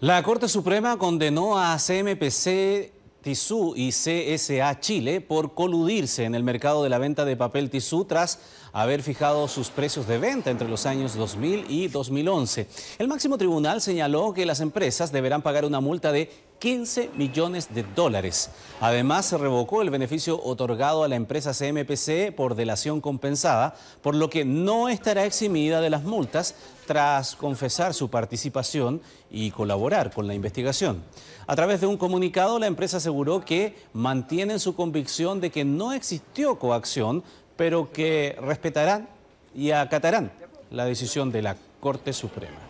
La Corte Suprema condenó a CMPC TISU y CSA Chile por coludirse en el mercado de la venta de papel TISU tras haber fijado sus precios de venta entre los años 2000 y 2011. El máximo tribunal señaló que las empresas deberán pagar una multa de 15 millones de dólares. Además, se revocó el beneficio otorgado a la empresa CMPC por delación compensada, por lo que no estará eximida de las multas tras confesar su participación y colaborar con la investigación. A través de un comunicado, la empresa aseguró que mantienen su convicción de que no existió coacción, pero que respetarán y acatarán la decisión de la Corte Suprema.